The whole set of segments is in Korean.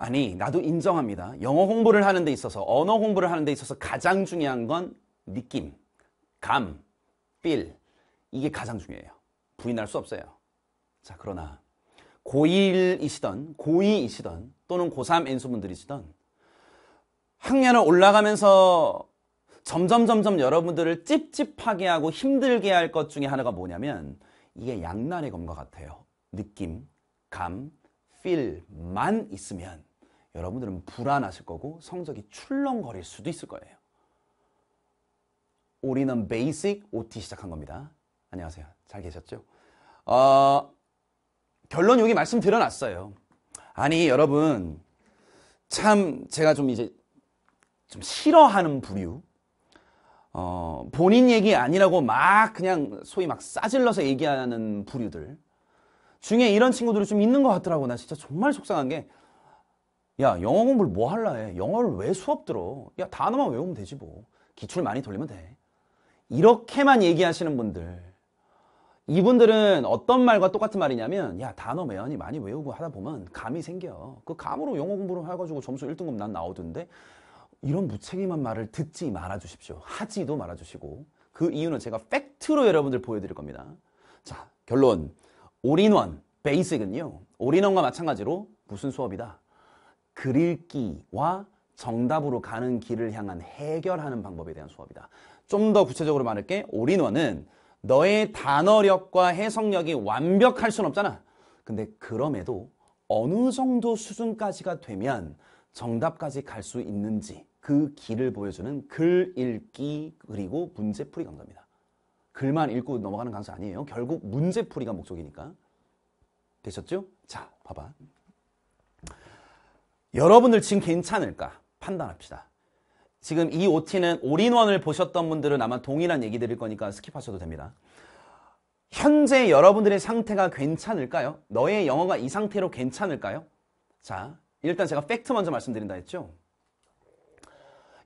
아니, 나도 인정합니다. 영어 홍보를 하는 데 있어서, 언어 홍보를 하는 데 있어서 가장 중요한 건 느낌, 감, 필. 이게 가장 중요해요. 부인할 수 없어요. 자, 그러나 고1이시던, 고2이시던, 또는 고3 엔수분들이시던 학년을 올라가면서 점점 점점 여러분들을 찝찝하게 하고 힘들게 할 것 중에 하나가 뭐냐면 이게 양날의 검과 같아요. 느낌, 감, 필만 있으면 여러분들은 불안하실 거고 성적이 출렁거릴 수도 있을 거예요. 우리는 베이직 OT 시작한 겁니다. 안녕하세요. 잘 계셨죠? 어, 결론 여기 말씀 드려놨어요. 아니 여러분 참 제가 좀 이제 좀 싫어하는 부류 어, 본인 얘기 아니라고 막 그냥 소위 막 싸질러서 얘기하는 부류들 중에 이런 친구들이 좀 있는 것 같더라고 나 진짜 정말 속상한 게야 영어 공부를 뭐 할라 해 영어를 왜 수업 들어 야 단어만 외우면 되지 뭐 기출 많이 돌리면 돼 이렇게만 얘기하시는 분들 이분들은 어떤 말과 똑같은 말이냐면 야 단어 매연이 많이 외우고 하다 보면 감이 생겨 그 감으로 영어 공부를 해가지고 점수 1등급 난 나오던데 이런 무책임한 말을 듣지 말아 주십시오 하지도 말아 주시고 그 이유는 제가 팩트로 여러분들 보여드릴 겁니다 자 결론 올인원 베이직은요 올인원과 마찬가지로 무슨 수업이다 글읽기와 정답으로 가는 길을 향한 해결하는 방법에 대한 수업이다. 좀 더 구체적으로 말할게. 올인원은 너의 단어력과 해석력이 완벽할 순 없잖아. 근데 그럼에도 어느 정도 수준까지가 되면 정답까지 갈 수 있는지 그 길을 보여주는 글 읽기 그리고 문제풀이 강좌입니다. 글만 읽고 넘어가는 강사 아니에요. 결국 문제풀이가 목적이니까. 되셨죠? 자, 봐봐. 여러분들 지금 괜찮을까 판단합시다. 지금 이 OT는 올인원을 보셨던 분들은 아마 동일한 얘기 드릴 거니까 스킵하셔도 됩니다. 현재 여러분들의 상태가 괜찮을까요? 너의 영어가 이 상태로 괜찮을까요? 자, 일단 제가 팩트 먼저 말씀드린다 했죠?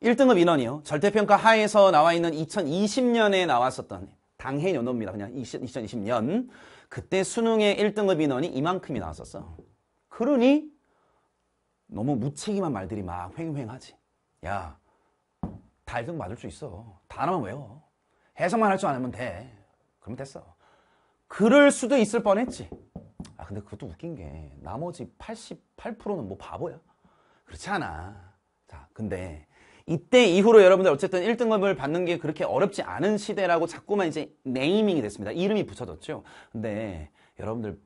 1등급 인원이요. 절대평가 하에서 나와 있는 2020년에 나왔었던 당해 연호입니다. 그냥 20, 2020년. 그때 수능의 1등급 인원이 이만큼이 나왔었어. 그러니 너무 무책임한 말들이 막 횡횡하지. 야, 다 해석 받을 수 있어. 단어만 외워. 해석만 할줄 알면 돼. 그럼 됐어. 그럴 수도 있을 뻔했지. 아, 근데 그것도 웃긴 게 나머지 88%는 뭐 바보야. 그렇지 않아. 자, 근데 이때 이후로 여러분들 어쨌든 1등급을 받는 게 그렇게 어렵지 않은 시대라고 자꾸만 이제 네이밍이 됐습니다. 이름이 붙여졌죠. 근데 여러분들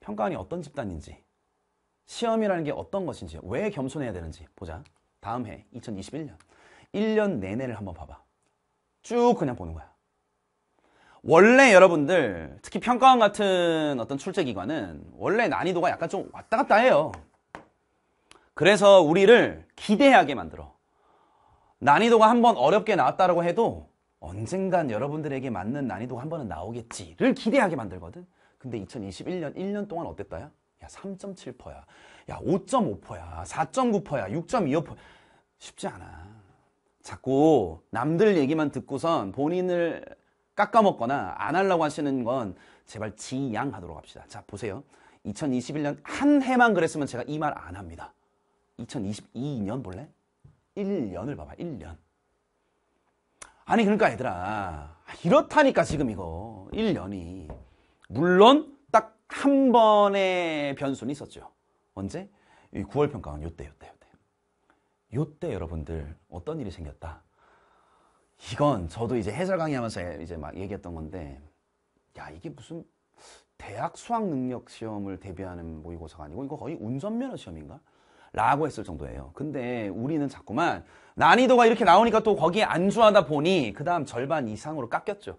평가원이 어떤 집단인지 시험이라는 게 어떤 것인지 왜 겸손해야 되는지 보자 다음 해 2021년 1년 내내를 한번 봐봐 쭉 그냥 보는 거야 원래 여러분들 특히 평가원 같은 어떤 출제기관은 원래 난이도가 약간 좀 왔다 갔다 해요 그래서 우리를 기대하게 만들어 난이도가 한번 어렵게 나왔다고 해도 언젠간 여러분들에게 맞는 난이도가 한 번은 나오겠지를 기대하게 만들거든 근데 2021년 1년 동안 어땠다야? 야 3.7%야 야 5.5%야 4.9%야 6.25% 쉽지 않아 자꾸 남들 얘기만 듣고선 본인을 깎아먹거나 안 하려고 하시는 건 제발 지양하도록 합시다 자 보세요 2021년 한 해만 그랬으면 제가 이 말 안 합니다 2022년 볼래? 1년을 봐봐 1년 아니 그러니까 얘들아 아, 이렇다니까 지금 이거 1년이 물론 한 번의 변수는 있었죠. 언제? 이 9월 평가원 요때 요때 요때. 요때 여러분들 어떤 일이 생겼다. 이건 저도 이제 해설 강의하면서 이제 막 얘기했던 건데 야 이게 무슨 대학 수학 능력 시험을 대비하는 모의고사가 아니고 이거 거의 운전면허 시험인가? 라고 했을 정도예요. 근데 우리는 자꾸만 난이도가 이렇게 나오니까 또 거기에 안주하다 보니 그 다음 절반 이상으로 깎였죠.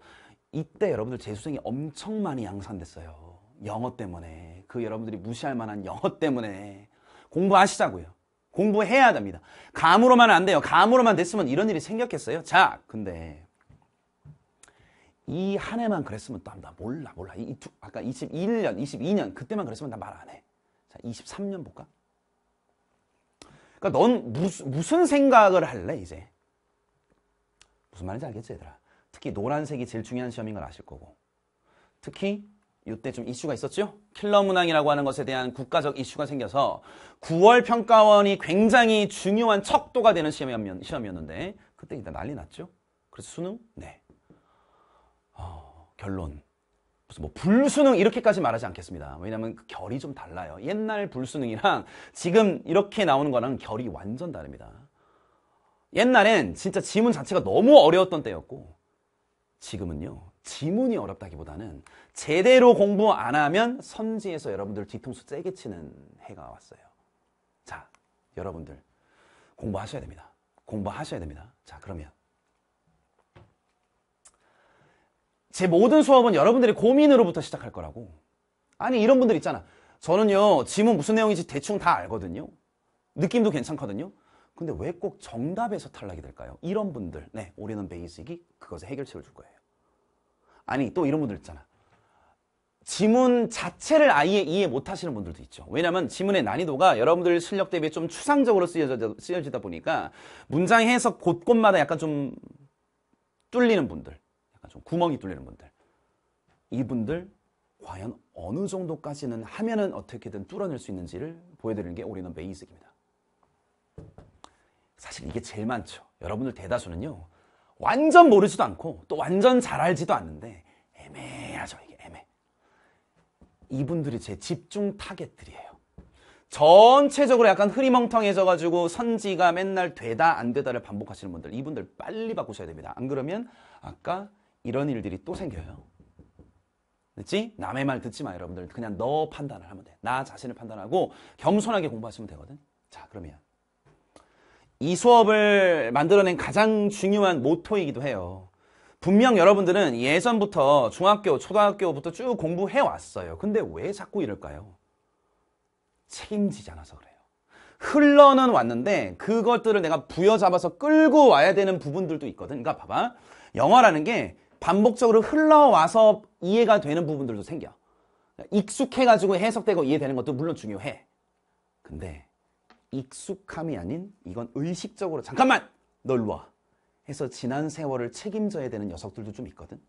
이때 여러분들 재수생이 엄청 많이 양산됐어요. 영어 때문에 그 여러분들이 무시할 만한 영어 때문에 공부하시자고요. 공부해야 됩니다. 감으로만 안 돼요. 감으로만 됐으면 이런 일이 생겼겠어요? 자, 근데 이 한 해만 그랬으면 또나 아, 몰라 몰라. 이, 두, 아까 21년, 22년 그때만 그랬으면 나 말 안 해. 자, 23년 볼까? 그러니까 넌 무슨, 무슨 생각을 할래 이제? 무슨 말인지 알겠지 얘들아? 특히 노란색이 제일 중요한 시험인 걸 아실 거고 특히 이때 좀 이슈가 있었죠? 킬러 문항이라고 하는 것에 대한 국가적 이슈가 생겨서 9월 평가원이 굉장히 중요한 척도가 되는 시험이었는데 그때 일단 난리 났죠? 그래서 수능? 네. 어, 결론. 무슨 뭐 불수능 이렇게까지 말하지 않겠습니다. 왜냐하면 그 결이 좀 달라요. 옛날 불수능이랑 지금 이렇게 나오는 거랑 결이 완전 다릅니다. 옛날엔 진짜 지문 자체가 너무 어려웠던 때였고 지금은요 지문이 어렵다기보다는 제대로 공부 안 하면 선지에서 여러분들 뒤통수 세게 치는 해가 왔어요. 자, 여러분들 공부하셔야 됩니다. 공부하셔야 됩니다. 자, 그러면 제 모든 수업은 여러분들의 고민으로부터 시작할 거라고. 아니, 이런 분들 있잖아. 저는요, 지문 무슨 내용인지 대충 다 알거든요. 느낌도 괜찮거든요. 근데 왜 꼭 정답에서 탈락이 될까요? 이런 분들, 네, 올해는 베이직이 그것의 해결책을 줄 거예요. 아니 또 이런 분들 있잖아. 지문 자체를 아예 이해 못하시는 분들도 있죠. 왜냐하면 지문의 난이도가 여러분들 실력 대비 좀 추상적으로 쓰여지다 보니까 문장 해석 곳곳마다 약간 좀 뚫리는 분들, 약간 좀 구멍이 뚫리는 분들, 이분들 과연 어느 정도까지는 하면은 어떻게든 뚫어낼 수 있는지를 보여드리는 게 우리는 베이직입니다. 사실 이게 제일 많죠. 여러분들 대다수는요. 완전 모르지도 않고 또 완전 잘 알지도 않는데 애매하죠 이게 애매 이분들이 제 집중 타겟들이에요 전체적으로 약간 흐리멍텅해져가지고 선지가 맨날 되다 안 되다를 반복하시는 분들 이분들 빨리 바꾸셔야 됩니다 안 그러면 아까 이런 일들이 또 생겨요 됐지? 남의 말 듣지 마 여러분들 그냥 너 판단을 하면 돼나 자신을 판단하고 겸손하게 공부하시면 되거든 자 그러면 이 수업을 만들어낸 가장 중요한 모토이기도 해요. 분명 여러분들은 예전부터 중학교, 초등학교부터 쭉 공부해왔어요. 근데 왜 자꾸 이럴까요? 책임지지 않아서 그래요. 흘러는 왔는데 그것들을 내가 부여잡아서 끌고 와야 되는 부분들도 있거든. 그러니까 봐봐. 영화라는 게 반복적으로 흘러와서 이해가 되는 부분들도 생겨. 익숙해가지고 해석되고 이해되는 것도 물론 중요해. 근데 익숙함이 아닌 이건 의식적으로 잠깐만 널 와. 해서 지난 세월을 책임져야 되는 녀석들도 좀 있거든.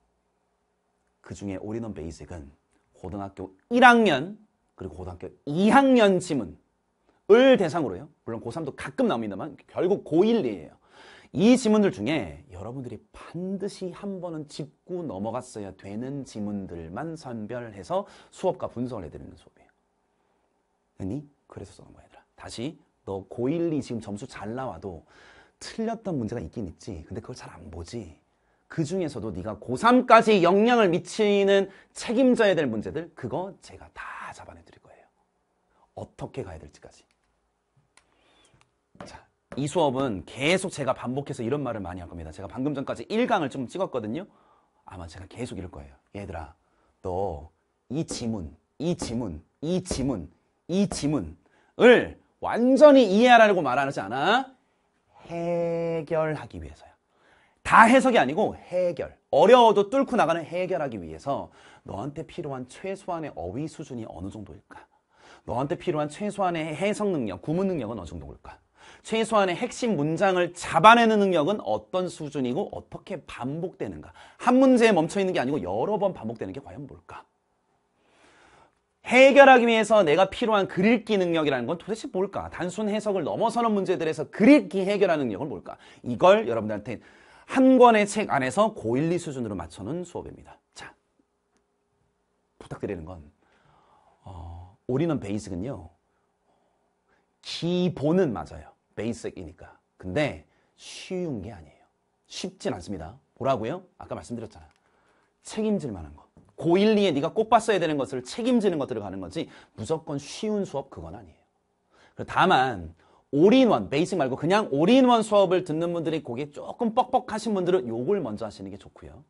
그 중에 올인원 베이직은 고등학교 1학년 그리고 고등학교 2학년 지문을 대상으로요. 물론 고3도 가끔 나옵니다만 결국 고1이에요. 이 지문들 중에 여러분들이 반드시 한 번은 짚고 넘어갔어야 되는 지문들만 선별해서 수업과 분석을 해드리는 수업이에요. 흔히 그래서 써놓은 거야, 얘들아. 다시 너고1 2 지금 점수 잘 나와도 틀렸던 문제가 있긴 있지. 근데 그걸 잘 안 보지. 그 중에서도 네가 고3까지 영향을 미치는 책임져야 될 문제들 그거 제가 다 잡아내 드릴 거예요. 어떻게 가야 될지까지. 자, 이 수업은 계속 제가 반복해서 이런 말을 많이 할 겁니다. 제가 방금 전까지 1강을 좀 찍었거든요. 아마 제가 계속 이럴 거예요. 얘들아, 너 이 지문, 이 지문, 이 지문, 이 지문을 완전히 이해하라고 말하지 않아. 해결하기 위해서야. 다 해석이 아니고 해결. 어려워도 뚫고 나가는 해결하기 위해서 너한테 필요한 최소한의 어휘 수준이 어느 정도일까? 너한테 필요한 최소한의 해석 능력, 구문 능력은 어느 정도일까? 최소한의 핵심 문장을 잡아내는 능력은 어떤 수준이고 어떻게 반복되는가? 한 문제에 멈춰 있는 게 아니고 여러 번 반복되는 게 과연 뭘까? 해결하기 위해서 내가 필요한 글읽기 능력이라는 건 도대체 뭘까? 단순 해석을 넘어서는 문제들에서 글읽기 해결하는 능력은 뭘까? 이걸 여러분들한테 한 권의 책 안에서 고1, 2 수준으로 맞춰놓은 수업입니다. 자, 부탁드리는 건 어, 올인원 베이직은요. 기본은 맞아요. 베이직이니까. 근데 쉬운 게 아니에요. 쉽진 않습니다. 뭐라고요? 아까 말씀드렸잖아. 요 책임질 만한 거. 고1리에 네가 꼭 봤어야 되는 것을 책임지는 것들을 가는 거지 무조건 쉬운 수업 그건 아니에요. 다만 올인원, 베이직 말고 그냥 올인원 수업을 듣는 분들이 고개 조금 뻑뻑하신 분들은 욕을 먼저 하시는 게 좋고요.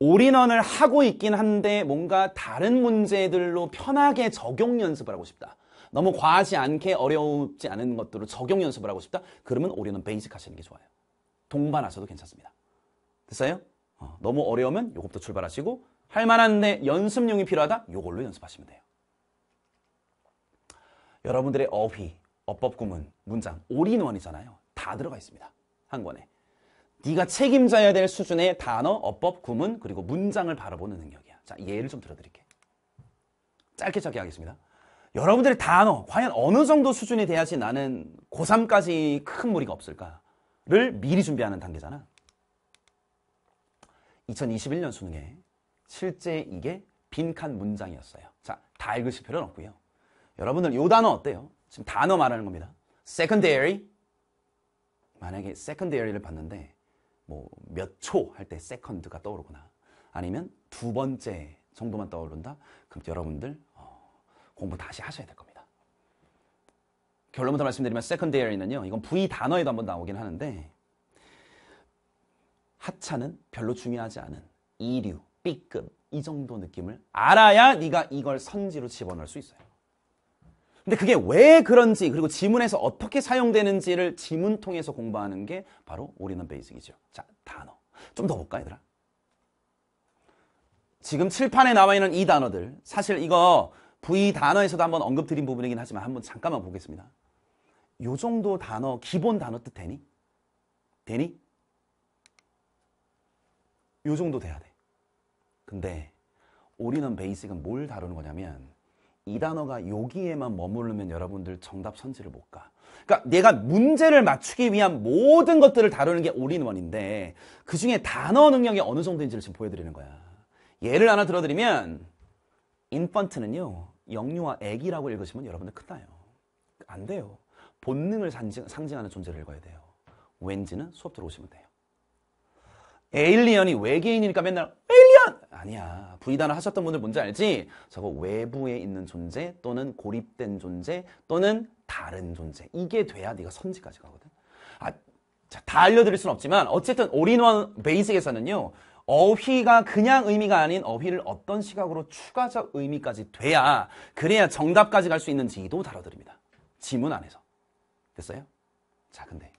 올인원을 하고 있긴 한데 뭔가 다른 문제들로 편하게 적용 연습을 하고 싶다. 너무 과하지 않게 어려우지 않은 것들로 적용 연습을 하고 싶다. 그러면 올인원 베이직 하시는 게 좋아요. 동반하셔도 괜찮습니다. 됐어요? 어, 너무 어려우면 요것부터 출발하시고 할 만한데 연습용이 필요하다? 요걸로 연습하시면 돼요. 여러분들의 어휘, 어법 구문, 문장, 올인원이잖아요. 다 들어가 있습니다. 한 권에. 네가 책임져야 될 수준의 단어, 어법, 구문, 그리고 문장을 바라보는 능력이야. 자, 예를 좀 들어드릴게. 짧게 짧게 하겠습니다. 여러분들의 단어, 과연 어느 정도 수준이 돼야지 나는 고3까지 큰 무리가 없을까를 미리 준비하는 단계잖아. 2021년 수능에 실제 이게 빈칸 문장이었어요. 자, 다 읽으실 필요는 없고요. 여러분들 이 단어 어때요? 지금 단어 말하는 겁니다. secondary 만약에 secondary를 봤는데 뭐 몇 초 할 때 second가 떠오르거나 아니면 두 번째 정도만 떠오른다? 그럼 여러분들 어, 공부 다시 하셔야 될 겁니다. 결론부터 말씀드리면 secondary는요. 이건 V 단어에도 한번 나오긴 하는데 하차는 별로 중요하지 않은 이류, B급 이 정도 느낌을 알아야 네가 이걸 선지로 집어넣을 수 있어요. 근데 그게 왜 그런지 그리고 지문에서 어떻게 사용되는지를 지문 통해서 공부하는 게 바로 우리는 베이직이죠. 자, 단어. 좀 더 볼까 얘들아? 지금 칠판에 나와 있는 이 단어들 사실 이거 V 단어에서도 한번 언급드린 부분이긴 하지만 한번 잠깐만 보겠습니다. 요 정도 단어 기본 단어 뜻 되니? 되니? 요 정도 돼야 돼. 근데 올인원 베이직은 뭘 다루는 거냐면 이 단어가 여기에만 머무르면 여러분들 정답 선지를 못 가. 그러니까 내가 문제를 맞추기 위한 모든 것들을 다루는 게 올인원인데 그 중에 단어 능력이 어느 정도인지를 지금 보여드리는 거야. 예를 하나 들어드리면 인펀트는요. 영유아 애기라고 읽으시면 여러분들 큰나요. 안 돼요. 본능을 상징하는 존재를 읽어야 돼요. 왠지는 수업 들어오시면 돼요. 에일리언이 외계인이니까 맨날 에일리언! 아니야. 부이단을 하셨던 분들 뭔지 알지? 저거 외부에 있는 존재 또는 고립된 존재 또는 다른 존재. 이게 돼야 네가 선지까지 가거든. 아, 자, 다 알려드릴 순 없지만 어쨌든 올인원 베이직에서는요. 어휘가 그냥 의미가 아닌 어휘를 어떤 시각으로 추가적 의미까지 돼야 그래야 정답까지 갈 수 있는지도 다뤄드립니다. 지문 안에서. 됐어요? 자, 근데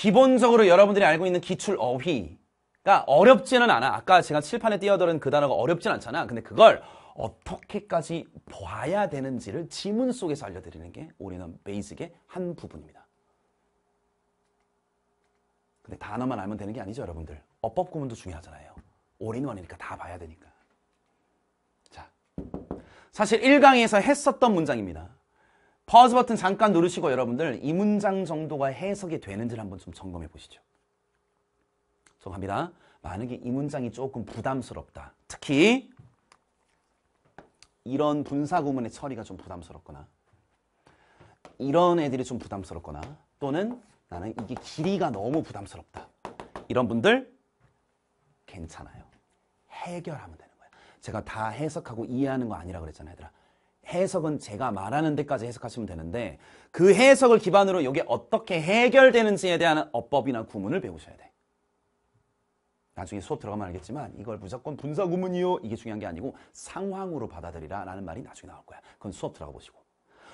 기본적으로 여러분들이 알고 있는 기출 어휘가 어렵지는 않아. 아까 제가 칠판에 띄어들은 그 단어가 어렵진 않잖아. 근데 그걸 어떻게까지 봐야 되는지를 지문 속에서 알려드리는 게 우리는 베이직의 한 부분입니다. 근데 단어만 알면 되는 게 아니죠, 여러분들. 어법 구문도 중요하잖아요. 올인원이니까 다 봐야 되니까. 자, 사실 1강에서 했었던 문장입니다. 파우즈 버튼 잠깐 누르시고 여러분들 이 문장 정도가 해석이 되는지를 한번 좀 점검해 보시죠. 죄송합니다. 만약에 이 문장이 조금 부담스럽다. 특히 이런 분사구문의 처리가 좀 부담스럽거나 이런 애들이 좀 부담스럽거나 또는 나는 이게 길이가 너무 부담스럽다. 이런 분들 괜찮아요. 해결하면 되는 거예요 제가 다 해석하고 이해하는 거 아니라 그랬잖아요. 얘들아. 해석은 제가 말하는 데까지 해석하시면 되는데 그 해석을 기반으로 이게 어떻게 해결되는지에 대한 어법이나 구문을 배우셔야 돼. 나중에 수업 들어가면 알겠지만 이걸 무조건 분사구문이요 이게 중요한 게 아니고 상황으로 받아들이라 라는 말이 나중에 나올 거야. 그건 수업 들어가 보시고.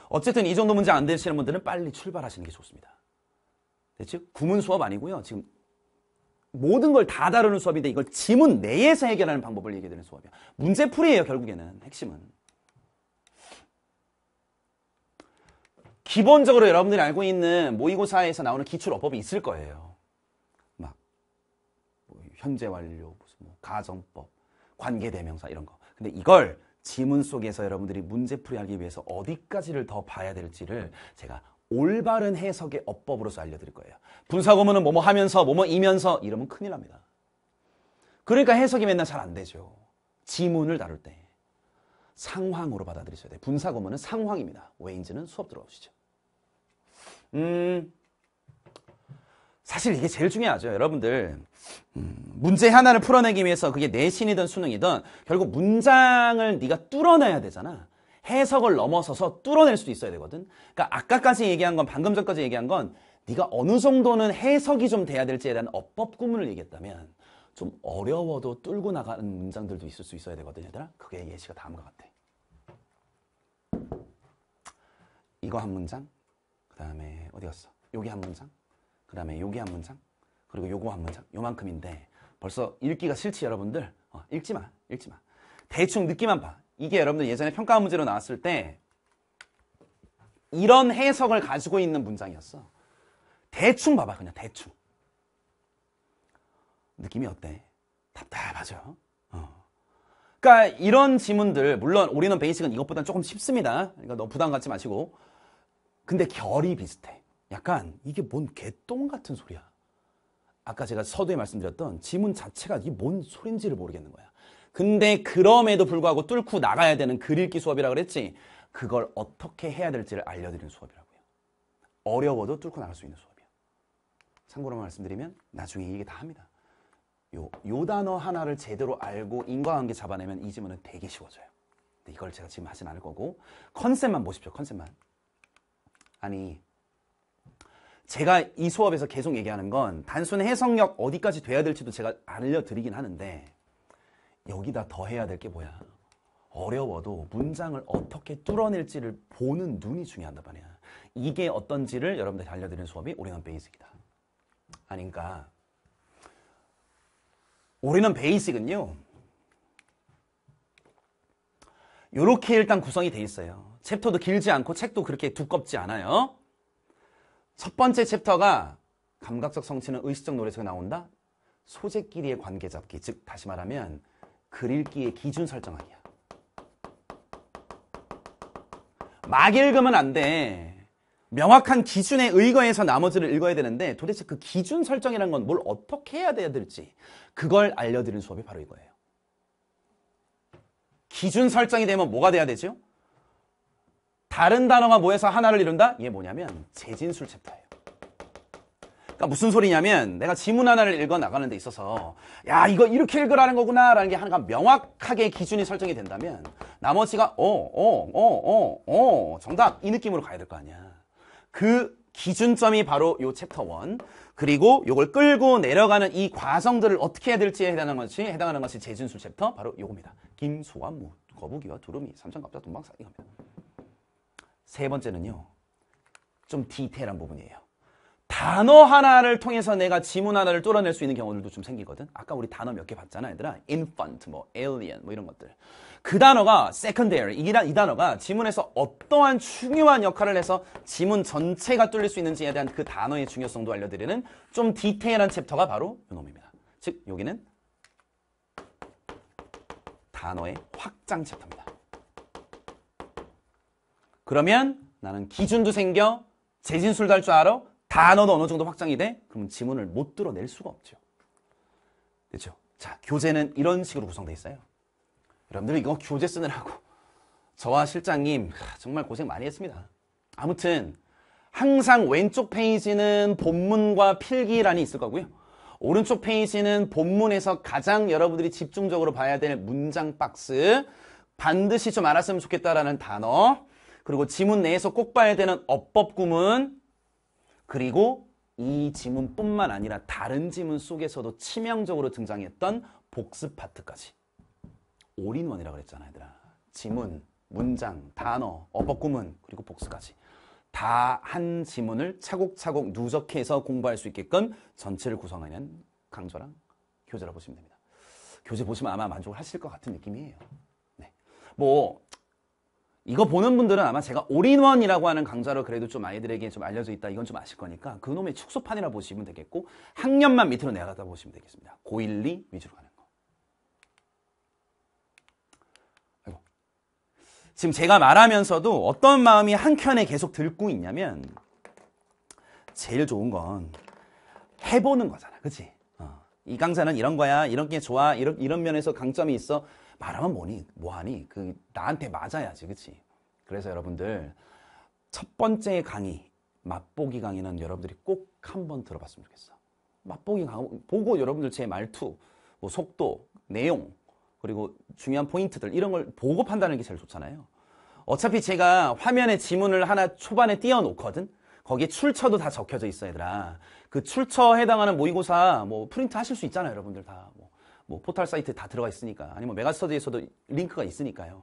어쨌든 이 정도 문제 안 되시는 분들은 빨리 출발하시는 게 좋습니다. 됐죠? 구문 수업 아니고요. 지금 모든 걸 다 다루는 수업인데 이걸 지문 내에서 해결하는 방법을 얘기해 드리는 수업이야. 문제풀이에요 결국에는 핵심은. 기본적으로 여러분들이 알고 있는 모의고사에서 나오는 기출어법이 있을 거예요. 막 뭐 현재 완료, 무슨 뭐 가정법, 관계대명사 이런 거. 근데 이걸 지문 속에서 여러분들이 문제풀이하기 위해서 어디까지를 더 봐야 될지를 제가 올바른 해석의 어법으로서 알려드릴 거예요. 분사고문은 뭐뭐 하면서 뭐뭐 이면서 이러면 큰일 납니다. 그러니까 해석이 맨날 잘 안 되죠. 지문을 다룰 때 상황으로 받아들이셔야 돼요. 분사고문은 상황입니다. 왜인지는 수업 들어오시죠. 음, 사실 이게 제일 중요하죠. 여러분들 음, 문제 하나를 풀어내기 위해서 그게 내신이든 수능이든 결국 문장을 네가 뚫어내야 되잖아. 해석을 넘어서서 뚫어낼 수 있어야 되거든. 그러니까 아까까지 얘기한 건 방금 전까지 얘기한 건 네가 어느 정도는 해석이 좀 돼야 될지에 대한 어법 구문을 얘기했다면 좀 어려워도 뚫고 나가는 문장들도 있을 수 있어야 되거든 얘들아. 그게 예시가 다음과 같아. 이거 한 문장. 그 다음에 어디 갔어? 여기 한 문장 그 다음에 여기 한 문장 그리고 요거 한 문장 요만큼인데 벌써 읽기가 싫지 여러분들 어, 읽지마 읽지마 대충 느낌만 봐 이게 여러분들 예전에 평가 문제로 나왔을 때 이런 해석을 가지고 있는 문장이었어 대충 봐봐 그냥 대충 느낌이 어때? 답답하죠 어. 그러니까 이런 지문들 물론 우리는 베이직은 이것보다는 조금 쉽습니다 그러니까 너무 부담 갖지 마시고 근데 결이 비슷해. 약간 이게 뭔 개똥 같은 소리야. 아까 제가 서두에 말씀드렸던 지문 자체가 이게 뭔 소린지를 모르겠는 거야. 근데 그럼에도 불구하고 뚫고 나가야 되는 글읽기 수업이라 그랬지. 그걸 어떻게 해야 될지를 알려드리는 수업이라고요. 어려워도 뚫고 나갈 수 있는 수업이야. 참고로 말씀드리면 나중에 이게 다 합니다. 요, 요 단어 하나를 제대로 알고 인과관계 잡아내면 이 지문은 되게 쉬워져요. 근데 이걸 제가 지금 하진 않을 거고 컨셉만 보십시오. 컨셉만. 아니 제가 이 수업에서 계속 얘기하는 건 단순 해석력 어디까지 돼야 될지도 제가 알려드리긴 하는데 여기다 더 해야 될 게 뭐야 어려워도 문장을 어떻게 뚫어낼지를 보는 눈이 중요한단 말이야 이게 어떤지를 여러분들이 알려드리는 수업이 올해는 베이직이다 아니 그러니까 올해는 베이직은요 이렇게 일단 구성이 돼 있어요. 챕터도 길지 않고 책도 그렇게 두껍지 않아요. 첫 번째 챕터가 감각적 성취는 의식적 노래에서 나온다? 소재끼리의 관계 잡기, 즉 다시 말하면 글읽기의 기준 설정하기야. 막 읽으면 안 돼. 명확한 기준의의거에서 나머지를 읽어야 되는데 도대체 그 기준 설정이란 건 뭘 어떻게 해야 야 될지 그걸 알려드리는 수업이 바로 이거예요. 기준 설정이 되면 뭐가 돼야 되죠? 다른 단어가 모여서 하나를 이룬다? 이게 뭐냐면 재진술 챕터예요. 그러니까 무슨 소리냐면 내가 지문 하나를 읽어 나가는 데 있어서 야 이거 이렇게 읽으라는 거구나 라는 게 하나가 명확하게 기준이 설정이 된다면 나머지가 어어어어어 어, 어, 어, 정답 이 느낌으로 가야 될 거 아니야. 그 기준점이 바로 요 챕터 1 그리고 요걸 끌고 내려가는 이 과정들을 어떻게 해야 될지에 해당하는 것이 해당하는 것이 재진술 챕터 바로 요겁니다. 김소환무 거북이와 두루미 삼천갑자 동방사기입니다. 세 번째는요. 좀 디테일한 부분이에요. 단어 하나를 통해서 내가 지문 하나를 뚫어낼 수 있는 경우들도 좀 생기거든. 아까 우리 단어 몇 개 봤잖아, 얘들아. infant, 뭐 alien, 뭐 이런 것들. 그 단어가 secondary 이, 이 단어가 지문에서 어떠한 중요한 역할을 해서 지문 전체가 뚫릴 수 있는지에 대한 그 단어의 중요성도 알려드리는 좀 디테일한 챕터가 바로 이놈입니다. 즉 여기는 단어의 확장 챕터입니다. 그러면 나는 기준도 생겨 재진술도 할 줄 알아 단어도 어느 정도 확장이 돼 그럼 지문을 못 들어낼 수가 없죠. 그렇죠? 자 교재는 이런 식으로 구성되어 있어요. 여러분들 이거 교재 쓰느라고 저와 실장님 정말 고생 많이 했습니다. 아무튼 항상 왼쪽 페이지는 본문과 필기란이 있을 거고요. 오른쪽 페이지는 본문에서 가장 여러분들이 집중적으로 봐야 될 문장 박스 반드시 좀 알았으면 좋겠다라는 단어 그리고 지문 내에서 꼭 봐야 되는 어법 구문 그리고 이 지문뿐만 아니라 다른 지문 속에서도 치명적으로 등장했던 복습 파트까지 올인원이라고 그랬잖아 얘들아 지문, 음. 문장, 단어, 어법구문 그리고 복수까지 다 한 지문을 차곡차곡 누적해서 공부할 수 있게끔 전체를 구성하는 강좌랑 교재라 보시면 됩니다 교재 보시면 아마 만족을 하실 것 같은 느낌이에요 네. 뭐 이거 보는 분들은 아마 제가 올인원이라고 하는 강좌로 그래도 좀 아이들에게 좀 알려져 있다 이건 좀 아실 거니까 그놈의 축소판이라 보시면 되겠고 학년만 밑으로 내려가다 보시면 되겠습니다 고1, 2 위주로 가는 지금 제가 말하면서도 어떤 마음이 한켠에 계속 들고 있냐면 제일 좋은 건 해보는 거잖아. 그치? 어. 이 강사는 이런 거야. 이런 게 좋아. 이런, 이런 면에서 강점이 있어. 말하면 뭐니? 뭐하니? 그 나한테 맞아야지. 그치? 그래서 여러분들 첫 번째 강의 맛보기 강의는 여러분들이 꼭 한 번 들어봤으면 좋겠어. 맛보기 강의 보고 여러분들 제 말투, 뭐 속도, 내용 그리고 중요한 포인트들 이런 걸보고판단하는게 제일 좋잖아요. 어차피 제가 화면에 지문을 하나 초반에 띄워놓거든. 거기에 출처도 다 적혀져 있어 얘들아. 그 출처에 해당하는 모의고사 뭐 프린트 하실 수 있잖아요 여러분들 다. 뭐, 뭐 포털 사이트 에다 들어가 있으니까 아니면 뭐 메가스터디에서도 링크가 있으니까요.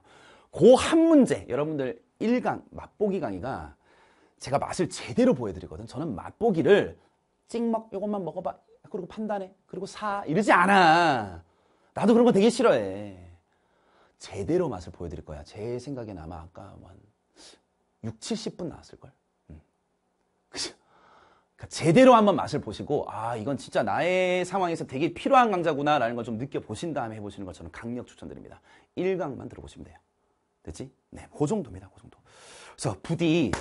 그 한 문제 여러분들 1강 맛보기 강의가 제가 맛을 제대로 보여드리거든. 저는 맛보기를 찍먹 이것만 먹어봐. 그리고 판단해. 그리고 사 이러지 않아. 나도 그런 거 되게 싫어해. 제대로 맛을 보여드릴 거야. 제 생각엔 아마 아까 한 6, 70분 나왔을걸? 음. 그죠? 그러니까 제대로 한번 맛을 보시고 아 이건 진짜 나의 상황에서 되게 필요한 강좌구나 라는 걸 좀 느껴보신 다음에 해보시는 걸 저는 강력 추천드립니다. 1강만 들어보시면 돼요. 됐지? 네, 그 정도입니다. 그 정도. 그래서 부디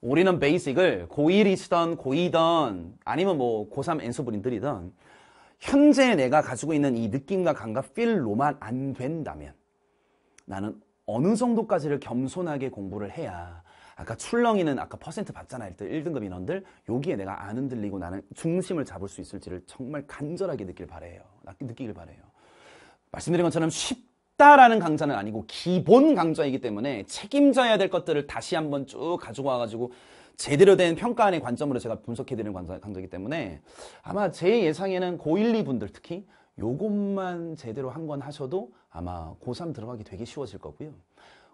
우리는 베이직을 고1이시던 고2던 아니면 뭐 고3 엔소분인들이던 현재 내가 가지고 있는 이 느낌과 감각, 필로만 안 된다면 나는 어느 정도까지를 겸손하게 공부를 해야 아까 출렁이는 아까 퍼센트 봤잖아 일단 1등급 인원들 여기에 내가 안 흔들리고 나는 중심을 잡을 수 있을지를 정말 간절하게 느낄 바래요 느끼길 바래요 말씀드린 것처럼 쉽다라는 강좌는 아니고 기본 강좌이기 때문에 책임져야 될 것들을 다시 한번 쭉 가지고 와가지고 제대로 된 평가안의 관점으로 제가 분석해드리는 강좌이기 때문에 아마 제 예상에는 고1, 2분들 특히 요것만 제대로 한 건 하셔도 아마 고3 들어가기 되게 쉬워질 거고요.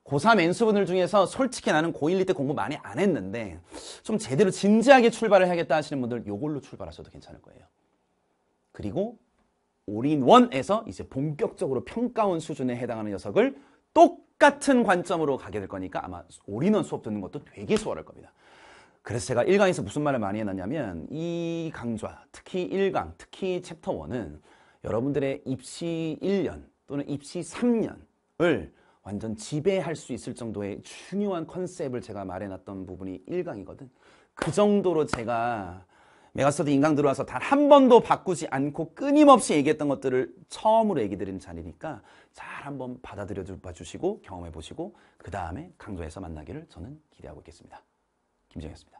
고3 N수분들 중에서 솔직히 나는 고1, 2때 공부 많이 안 했는데 좀 제대로 진지하게 출발을 해야겠다 하시는 분들 요걸로 출발하셔도 괜찮을 거예요. 그리고 올인원에서 이제 본격적으로 평가원 수준에 해당하는 녀석을 똑같은 관점으로 가게 될 거니까 아마 올인원 수업 듣는 것도 되게 수월할 겁니다. 그래서 제가 1강에서 무슨 말을 많이 해놨냐면 이 강좌, 특히 1강, 특히 챕터 1은 여러분들의 입시 1년 또는 입시 3년을 완전 지배할 수 있을 정도의 중요한 컨셉을 제가 말해놨던 부분이 1강이거든. 그 정도로 제가 메가스터디 인강 들어와서 단 한 번도 바꾸지 않고 끊임없이 얘기했던 것들을 처음으로 얘기 드린 자리니까 잘 한번 받아들여 봐주시고 경험해 보시고 그 다음에 강조해서 만나기를 저는 기대하고 있겠습니다. 김정현입니다